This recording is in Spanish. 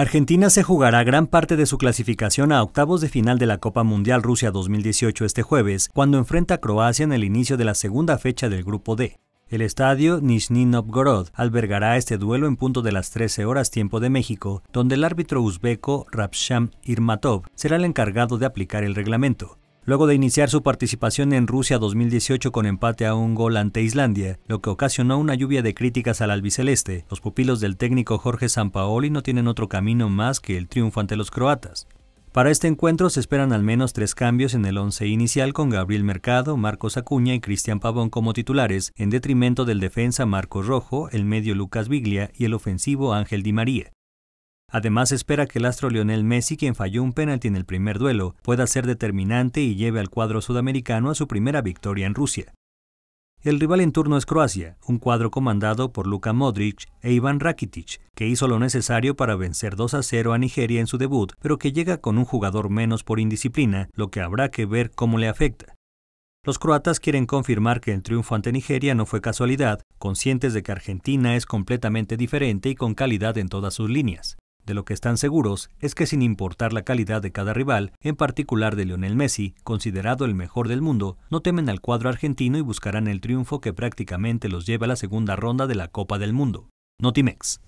Argentina se jugará gran parte de su clasificación a octavos de final de la Copa Mundial Rusia 2018 este jueves, cuando enfrenta a Croacia en el inicio de la segunda fecha del Grupo D. El estadio Nizhny Novgorod albergará este duelo en punto de las 13 horas tiempo de México, donde el árbitro uzbeko Rapsham Irmatov será el encargado de aplicar el reglamento luego de iniciar su participación en Rusia 2018 con empate a un gol ante Islandia, lo que ocasionó una lluvia de críticas al albiceleste. Los pupilos del técnico Jorge Sampaoli no tienen otro camino más que el triunfo ante los croatas. Para este encuentro se esperan al menos tres cambios en el once inicial con Gabriel Mercado, Marcos Acuña y Cristian Pavón como titulares, en detrimento del defensa Marcos Rojo, el medio Lucas Viglia y el ofensivo Ángel Di María. Además, espera que el astro Lionel Messi, quien falló un penalti en el primer duelo, pueda ser determinante y lleve al cuadro sudamericano a su primera victoria en Rusia. El rival en turno es Croacia, un cuadro comandado por Luka Modric e Ivan Rakitic, que hizo lo necesario para vencer 2 a 0 a Nigeria en su debut, pero que llega con un jugador menos por indisciplina, lo que habrá que ver cómo le afecta. Los croatas quieren confirmar que el triunfo ante Nigeria no fue casualidad, conscientes de que Argentina es completamente diferente y con calidad en todas sus líneas. De lo que están seguros es que sin importar la calidad de cada rival, en particular de Lionel Messi, considerado el mejor del mundo, no temen al cuadro argentino y buscarán el triunfo que prácticamente los lleva a la segunda ronda de la Copa del Mundo. Notimex.